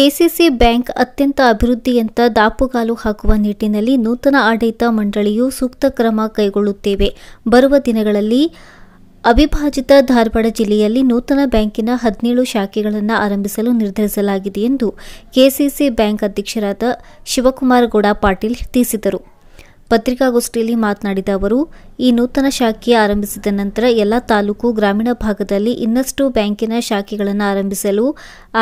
KCC bank ಅತ್ಯಂತ ಅಭಿವೃದ್ಧಿಯಂತ ದಾಪುಗಾಲು ಹಾಕುವ ನಿಟ್ಟಿನಲ್ಲಿ ನೂತನ ಆಡಳಿತ ಮಂಡಳಿಯು ಸೂಕ್ತ ಕ್ರಮ ಕೈಗೊಳ್ಳುತ್ತೇವೆ ಬರುವ ದಿನಗಳಲ್ಲಿ ಅವಿಭಾಜಿತ ಧಾರವಾಡ ಜಿಲ್ಲೆಯಲ್ಲಿ ನೂತನ ಬ್ಯಾಂಕಿನ ಹದಿನೇಳು ಶಾಖೆಗಳನ್ನು ಆರಂಭಿಸಲು ನಿರ್ಧರಿಸಲಾಗಿದೆ ಎಂದು ಕೆಸಿಸಿ ಬ್ಯಾಂಕ್ ಅಧ್ಯಕ್ಷರಾದ ಶಿವಕುಮಾರ್ ಗೌಡ ಪಾಟೀಲ್ ತಿಳಿಸಿದರು ಪತ್ರಿಕಾಗೋಷ್ಠಿಯಲ್ಲಿ ಮಾತನಾಡಿದ ಅವರು ಈ ನೂತನ ಶಾಖೆ ಆರಂಭಿಸಿದ ನಂತರ ಎಲ್ಲ ತಾಲೂಕು ಗ್ರಾಮೀಣ ಭಾಗದಲ್ಲಿ ಇನ್ನಷ್ಟು ಬ್ಯಾಂಕಿನ ಶಾಖೆಗಳನ್ನು ಆರಂಭಿಸಲು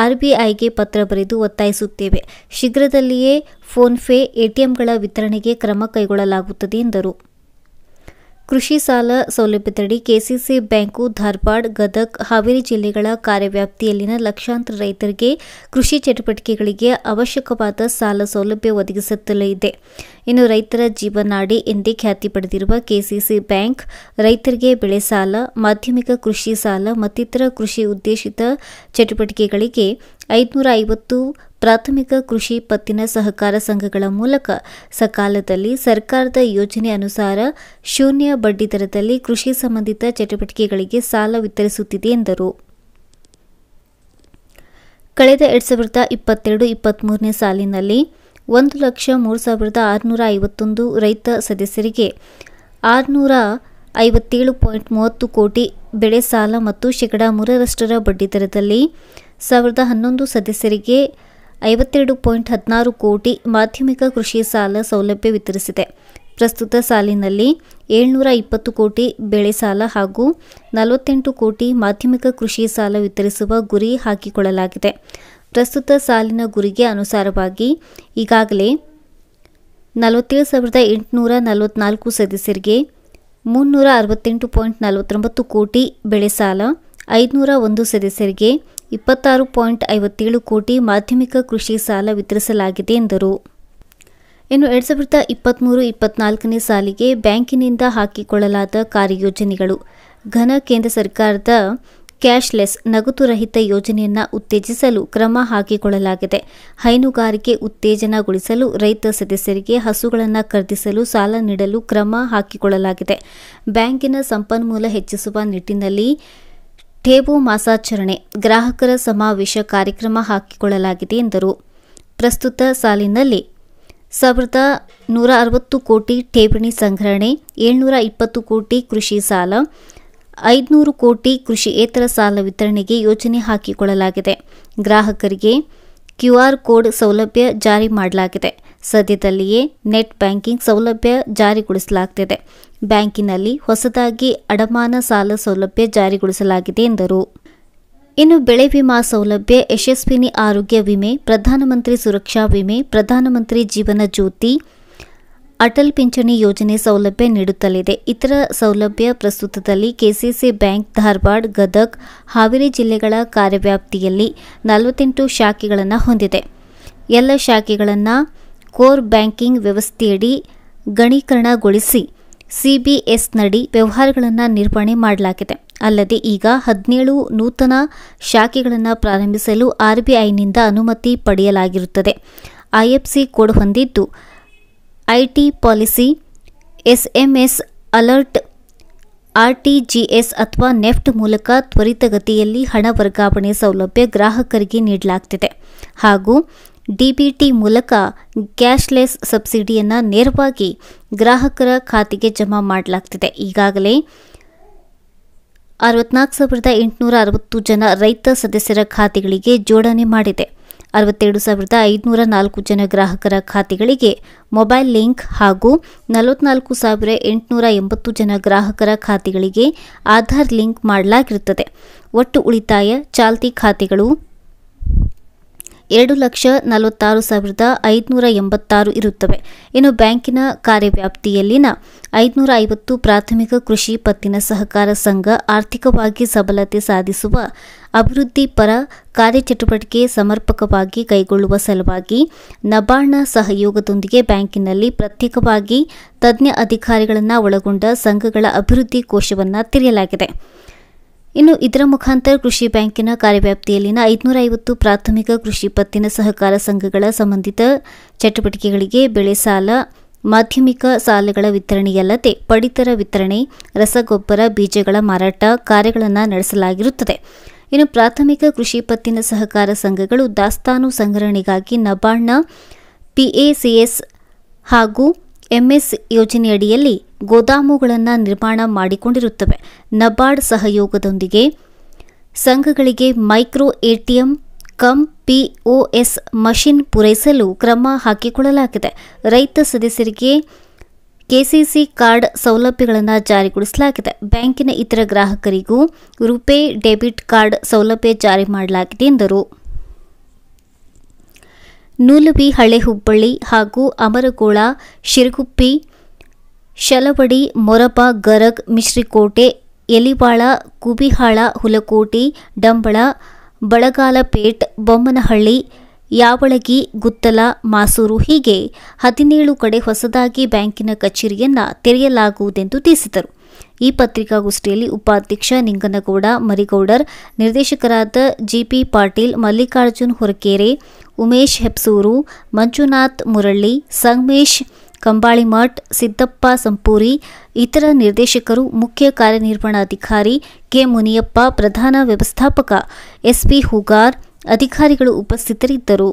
ಆರ್ಬಿಐಗೆ ಪತ್ರ ಬರೆದು ಒತ್ತಾಯಿಸುತ್ತೇವೆ ಶೀಘ್ರದಲ್ಲಿಯೇ ಫೋನ್ಪೇ ಎಟಿಎಂಗಳ ವಿತರಣೆಗೆ ಕ್ರಮ ಕೈಗೊಳ್ಳಲಾಗುತ್ತದೆ ಎಂದರು ಕೃಷಿ ಸಾಲ ಸೌಲಭ್ಯದಡಿ ಕೆಸಿಸಿ ಬ್ಯಾಂಕು ಧಾರವಾಡ ಗದಗ್ ಹಾವೇರಿ ಜಿಲ್ಲೆಗಳ ಕಾರ್ಯವ್ಯಾಪ್ತಿಯಲ್ಲಿನ ಲಕ್ಷಾಂತರ ರೈತರಿಗೆ ಕೃಷಿ ಚಟುವಟಿಕೆಗಳಿಗೆ ಅವಶ್ಯಕವಾದ ಸಾಲ ಸೌಲಭ್ಯ ಒದಗಿಸುತ್ತಲೇ ಇದೆ ಇನ್ನು ರೈತರ ಜೀವನಾಡಿ ಎಂದೇ ಖ್ಯಾತಿ ಪಡೆದಿರುವ ಕೆಸಿಸಿ ಬ್ಯಾಂಕ್ ರೈತರಿಗೆ ಬೆಳೆ ಸಾಲ ಮಾಧ್ಯಮಿಕ ಕೃಷಿ ಸಾಲ ಮತ್ತಿತರ ಕೃಷಿ ಉದ್ದೇಶಿತ ಚಟುವಟಿಕೆಗಳಿಗೆ ಐದುನೂರ ಐವತ್ತು ಪ್ರಾಥಮಿಕ ಕೃಷಿ ಪತ್ತಿನ ಸಹಕಾರ ಸಂಘಗಳ ಮೂಲಕ ಸಕಾಲದಲ್ಲಿ ಸರ್ಕಾರದ ಯೋಜನೆ ಅನುಸಾರ ಶೂನ್ಯ ಬಡ್ಡಿದರದಲ್ಲಿ ಕೃಷಿ ಸಂಬಂಧಿತ ಚಟುವಟಿಕೆಗಳಿಗೆ ಸಾಲ ವಿತರಿಸುತ್ತಿದೆ ಎಂದರು ಕಳೆದ ಎರಡು ಸಾವಿರದ ಇಪ್ಪತ್ತೆರಡು ಇಪ್ಪತ್ತ್ ಮೂರನೇ ಸಾಲಿನಲ್ಲಿ ಒಂದು ಲಕ್ಷ ಮೂರು ಸಾವಿರದ ಆರುನೂರ ಐವತ್ತೊಂದು ರೈತ ಸದಸ್ಯರಿಗೆ ಆರುನೂರ ಐವತ್ತೇಳು ಪಾಯಿಂಟ್ ಮೂವತ್ತು ಕೋಟಿ ಬೆಳೆ ಸಾಲ ಮತ್ತು ಶೇಕಡಾ ಮೂರರಷ್ಟರ ಬಡ್ಡಿದರದಲ್ಲಿ ಸಾವಿರದ ಹನ್ನೊಂದು ಸದಸ್ಯರಿಗೆ ಐವತ್ತೆರಡು ಪಾಯಿಂಟ್ ಹದಿನಾರು ಕೋಟಿ ಮಾಧ್ಯಮಿಕ ಕೃಷಿ ಸಾಲ ಸೌಲಭ್ಯ ವಿತರಿಸಿದೆ ಪ್ರಸ್ತುತ ಸಾಲಿನಲ್ಲಿ ಏಳ್ನೂರ ಇಪ್ಪತ್ತು ಕೋಟಿ ಬೆಳೆ ಸಾಲ ಹಾಗೂ ನಲವತ್ತೆಂಟು ಕೋಟಿ ಮಾಧ್ಯಮಿಕ ಕೃಷಿ ಸಾಲ ವಿತರಿಸುವ ಗುರಿ ಹಾಕಿಕೊಳ್ಳಲಾಗಿದೆ ಪ್ರಸ್ತುತ ಸಾಲಿನ ಗುರಿಗೆ ಅನುಸಾರವಾಗಿ ಈಗಾಗಲೇ ನಲವತ್ತೇಳು ಸಾವಿರದ ಎಂಟುನೂರ ನಲವತ್ನಾಲ್ಕು ಸದಸ್ಯರಿಗೆ ಮುನ್ನೂರ ಅರವತ್ತೆಂಟು ಪಾಯಿಂಟ್ ನಲವತ್ತೊಂಬತ್ತು ಕೋಟಿ ಬೆಳೆ ಸಾಲ ಐದುನೂರ ಒಂದು ಸದಸ್ಯರಿಗೆ ಇಪ್ಪತ್ತಾರು ಪಾಯಿಂಟ್ ಐವತ್ತೇಳು ಕೋಟಿ ಮಾಧ್ಯಮಿಕ ಕೃಷಿ ಸಾಲ ವಿತರಿಸಲಾಗಿದೆ ಎಂದರು ಇನ್ನು ಎರಡು ಸಾವಿರದ ಇಪ್ಪತ್ತ್ಮೂರು ಇಪ್ಪತ್ನಾಲ್ಕನೇ ಸಾಲಿಗೆ ಬ್ಯಾಂಕಿನಿಂದ ಹಾಕಿಕೊಳ್ಳಲಾದ ಕಾರ್ಯಯೋಜನೆಗಳು ಘನ ಕೇಂದ್ರ ಸರ್ಕಾರದ ಕ್ಯಾಶ್ಲೆಸ್ ನಗದು ರಹಿತ ಯೋಜನೆಯನ್ನು ಉತ್ತೇಜಿಸಲು ಕ್ರಮ ಹಾಕಿಕೊಳ್ಳಲಾಗಿದೆ ಹೈನುಗಾರಿಕೆ ಉತ್ತೇಜನಗೊಳಿಸಲು ರೈತ ಸದಸ್ಯರಿಗೆ ಹಸುಗಳನ್ನು ಖರೀದಿಸಲು ಸಾಲ ನೀಡಲು ಕ್ರಮ ಹಾಕಿಕೊಳ್ಳಲಾಗಿದೆ ಬ್ಯಾಂಕಿನ ಸಂಪನ್ಮೂಲ ಹೆಚ್ಚಿಸುವ ನಿಟ್ಟಿನಲ್ಲಿ ಠೇಬು ಮಾಸಾಚರಣೆ ಗ್ರಾಹಕರ ಸಮಾವೇಶ ಕಾರ್ಯಕ್ರಮ ಹಾಕಿಕೊಳ್ಳಲಾಗಿದೆ ಎಂದರು ಪ್ರಸ್ತುತ ಸಾಲಿನಲ್ಲಿ ಸಾವಿರದ ನೂರ ಅರವತ್ತು ಕೋಟಿ ಠೇವಣಿ ಸಂಗ್ರಹಣೆ ಏಳ್ನೂರ ಇಪ್ಪತ್ತು ಕೋಟಿ ಕೃಷಿ ಸಾಲ ಐದುನೂರು ಕೋಟಿ ಕೃಷಿಯೇತರ ಸಾಲ ವಿತರಣೆಗೆ ಯೋಜನೆ ಹಾಕಿಕೊಳ್ಳಲಾಗಿದೆ ಗ್ರಾಹಕರಿಗೆ ಆರ್ ಕೋಡ್ ಸೌಲಭ್ಯ ಜಾರಿ ಮಾಡಲಾಗಿದೆ ಸದ್ಯದಲ್ಲಿಯೇ ನೆಟ್ ಬ್ಯಾಂಕಿಂಗ್ ಸೌಲಭ್ಯ ಜಾರಿಗೊಳಿಸಲಾಗುತ್ತಿದೆ ಬ್ಯಾಂಕಿನಲ್ಲಿ ಹೊಸದಾಗಿ ಅಡಮಾನ ಸಾಲ ಸೌಲಭ್ಯ ಜಾರಿಗೊಳಿಸಲಾಗಿದೆ ಎಂದರು ಇನ್ನು ಬೆಳೆ ವಿಮಾ ಸೌಲಭ್ಯ ಯಶಸ್ವಿನಿ ಆರೋಗ್ಯ ವಿಮೆ ಪ್ರಧಾನಮಂತ್ರಿ ಸುರಕ್ಷಾ ವಿಮೆ ಪ್ರಧಾನಮಂತ್ರಿ ಜೀವನ ಜ್ಯೋತಿ ಅಟಲ್ ಪಿಂಚಣಿ ಯೋಜನೆ ಸೌಲಭ್ಯ ನೀಡುತ್ತಲಿದೆ ಇತರ ಸೌಲಭ್ಯ ಪ್ರಸ್ತುತದಲ್ಲಿ ಕೆಸಿಸಿ ಬ್ಯಾಂಕ್ ಧಾರವಾಡ ಗದಗ್ ಹಾವೇರಿ ಜಿಲ್ಲೆಗಳ ಕಾರ್ಯವ್ಯಾಪ್ತಿಯಲ್ಲಿ ನಲವತ್ತೆಂಟು ಶಾಖೆಗಳನ್ನು ಹೊಂದಿದೆ ಎಲ್ಲ ಶಾಖೆಗಳನ್ನು ಕೋರ್ ಬ್ಯಾಂಕಿಂಗ್ ವ್ಯವಸ್ಥೆಯಡಿ ಗಣೀಕರಣಗೊಳಿಸಿ ಸಿಬಿಎಸ್ನಡಿ ವ್ಯವಹಾರಗಳನ್ನು ನಿರ್ವಹಣೆ ಮಾಡಲಾಗಿದೆ ಅಲ್ಲದೆ ಈಗ ಹದಿನೇಳು ನೂತನ ಶಾಖೆಗಳನ್ನು ಪ್ರಾರಂಭಿಸಲು ಆರ್ಬಿಐನಿಂದ ಅನುಮತಿ ಪಡೆಯಲಾಗಿರುತ್ತದೆ ಐಎಫ್ಸಿ ಕೋಡ್ ಹೊಂದಿದ್ದು IT policy SMS alert RTGS ಅಥವಾ ನೆಫ್ಟ್ ಮೂಲಕ ತ್ವರಿತಗತಿಯಲ್ಲಿ ಹಣ ವರ್ಗಾವಣೆ ಸೌಲಭ್ಯ ಗ್ರಾಹಕರಿಗೆ ನೀಡಲಾಗ್ತಿದೆ ಹಾಗೂ ಡಿಬಿಟಿ ಮೂಲಕ ಕ್ಯಾಶ್ಲೆಸ್ ಸಬ್ಸಿಡಿಯನ್ನು ನೇರವಾಗಿ ಗ್ರಾಹಕರ ಖಾತೆಗೆ ಜಮಾ ಮಾಡಲಾಗ್ತಿದೆ ಈಗಾಗಲೇ ಅರವತ್ನಾಲ್ಕು ಸಾವಿರದ ಎಂಟುನೂರ ಅರವತ್ತು ಜನ ರೈತ ಸದಸ್ಯರ ಖಾತೆಗಳಿಗೆ ಜೋಡಣೆ ಮಾಡಿದೆ ಅರವತ್ತೆರಡು ಸಾವಿರದ ಐದುನೂರ ನಾಲ್ಕು ಜನ ಗ್ರಾಹಕರ ಖಾತೆಗಳಿಗೆ ಮೊಬೈಲ್ ಲಿಂಕ್ ಹಾಗೂ ನಲವತ್ನಾಲ್ಕು ಸಾವಿರ ಎಂಟುನೂರ ಎಂಬತ್ತು ಜನ ಗ್ರಾಹಕರ ಖಾತೆಗಳಿಗೆ ಆಧಾರ್ ಲಿಂಕ್ ಮಾಡಲಾಗಿರುತ್ತದೆ ಒಟ್ಟು ಉಳಿತಾಯ ಚಾಲ್ತಿ ಖಾತೆಗಳು ಎರಡು ಲಕ್ಷ ನಲವತ್ತಾರು ಸಾವಿರದ ಐದುನೂರ ಎಂಬತ್ತಾರು ಇರುತ್ತವೆ ಇನ್ನು ಬ್ಯಾಂಕಿನ ಕಾರ್ಯವ್ಯಾಪ್ತಿಯಲ್ಲಿನ ಐದುನೂರ ಐವತ್ತು ಪ್ರಾಥಮಿಕ ಕೃಷಿ ಪತ್ತಿನ ಸಹಕಾರ ಸಂಘ ಆರ್ಥಿಕವಾಗಿ ಸಬಲತೆ ಸಾಧಿಸುವ ಅಭಿವೃದ್ಧಿ ಪರ ಕಾರ್ಯಚಟುವಟಿಕೆ ಸಮರ್ಪಕವಾಗಿ ಕೈಗೊಳ್ಳುವ ಸಲುವಾಗಿ ನಬಾರ್ಡ್ನ ಸಹಯೋಗದೊಂದಿಗೆ ಬ್ಯಾಂಕಿನಲ್ಲಿ ಪ್ರತ್ಯೇಕವಾಗಿ ತಜ್ಞ ಅಧಿಕಾರಿಗಳನ್ನು ಒಳಗೊಂಡ ಸಂಘಗಳ ಅಭಿವೃದ್ಧಿ ಕೋಶವನ್ನು ತೆರೆಯಲಾಗಿದೆ ಇನ್ನು ಇದರ ಮುಖಾಂತರ ಕೃಷಿ ಬ್ಯಾಂಕಿನ ಕಾರ್ಯವ್ಯಾಪ್ತಿಯಲ್ಲಿನ ಐದುನೂರ ಐವತ್ತು ಪ್ರಾಥಮಿಕ ಕೃಷಿ ಪತ್ತಿನ ಸಹಕಾರ ಸಂಘಗಳ ಸಂಬಂಧಿತ ಚಟುವಟಿಕೆಗಳಿಗೆ ಬೆಳೆ ಸಾಲ ಮಾಧ್ಯಮಿಕ ಸಾಲಗಳ ವಿತರಣೆಯಲ್ಲದೆ ಪಡಿತರ ವಿತರಣೆ ರಸಗೊಬ್ಬರ ಬೀಜಗಳ ಮಾರಾಟ ಕಾರ್ಯಗಳನ್ನು ನಡೆಸಲಾಗಿರುತ್ತದೆ ಇನ್ನು ಪ್ರಾಥಮಿಕ ಕೃಷಿ ಪತ್ತಿನ ಸಹಕಾರ ಸಂಘಗಳು ದಾಸ್ತಾನು ಸಂಗ್ರಹಣೆಗಾಗಿ ನಬಾರ್ಡ್ನ ಪಿಎಸಿಎಸ್ ಹಾಗೂ ಎಂಎಸ್ ಯೋಜನೆಯಡಿಯಲ್ಲಿ ಗೋದಾಮುಗಳನ್ನು ನಿರ್ಮಾಣ ಮಾಡಿಕೊಂಡಿರುತ್ತವೆ ನಬಾರ್ಡ್ ಸಹಯೋಗದೊಂದಿಗೆ ಸಂಘಗಳಿಗೆ micro ATM cum POS machine ಪೂರೈಸಲು ಕ್ರಮ ಹಾಕಿಕೊಳ್ಳಲಾಗಿದೆ ರೈತ ಸದಸ್ಯರಿಗೆ ಕೆಸಿಸಿ ಕಾರ್ಡ್ ಸೌಲಭ್ಯಗಳನ್ನು ಜಾರಿಗೊಳಿಸಲಾಗಿದೆ ಬ್ಯಾಂಕಿನ ಇತರ ಗ್ರಾಹಕರಿಗೂ ರುಪೇ ಡೆಬಿಟ್ ಕಾರ್ಡ್ ಸೌಲಭ್ಯ ಜಾರಿ ಮಾಡಲಾಗಿದೆ ಎಂದರು ನೂಲುಬಿ ಹಳೆ ಹುಬ್ಬಳ್ಳಿ ಹಾಗೂ ಅಮರಗೋಳ ಶಿರಗುಪ್ಪಿ ಶಲವಡಿ ಮೊರಪ ಗರಗ್ ಮಿಶ್ರಿಕೋಟೆ ಎಲಿಬಾಳ ಕುಬಿಹಾಳ ಹುಲಕೋಟಿ ಡಂಬಳ ಬಳಗಾಲಪೇಟ್ ಬೊಮ್ಮನಹಳ್ಳಿ ಯಾವಳಗಿ ಗುತ್ತಲ ಮಾಸೂರು ಹೀಗೆ ಹದಿನೇಳು ಕಡೆ ಹೊಸದಾಗಿ ಬ್ಯಾಂಕಿನ ಕಚೇರಿಯನ್ನು ತೆರೆಯಲಾಗುವುದೆಂದು ತಿಳಿಸಿದರು ಈ ಪತ್ರಿಕಾಗೋಷ್ಠಿಯಲ್ಲಿ ಉಪಾಧ್ಯಕ್ಷ ನಿಂಗನಗೌಡ ಮರಿಗೌಡರ್ ನಿರ್ದೇಶಕರಾದ ಜಿಪಿ ಪಾಟೀಲ್ ಮಲ್ಲಿಕಾರ್ಜುನ್ ಹೊರಕೇರೆ ಉಮೇಶ್ ಹೆಪ್ಸೂರು ಮಂಜುನಾಥ್ ಮುರಳ್ಳಿ ಸಂಗಮೇಶ್ ಕಂಬಾಳಿ ಕಂಬಾಳಿಮಠ್ ಸಿದ್ದಪ್ಪ ಸಂಪೂರಿ ಇತರ ನಿರ್ದೇಶಕರು ಮುಖ್ಯ ಕಾರ್ಯನಿರ್ವಹಣಾಧಿಕಾರಿ ಕೆ ಮುನಿಯಪ್ಪ ಪ್ರಧಾನ ವ್ಯವಸ್ಥಾಪಕ ಎಸ್ಪಿ ಹುಗಾರ್ ಅಧಿಕಾರಿಗಳು ಉಪಸ್ಥಿತರಿದ್ದರು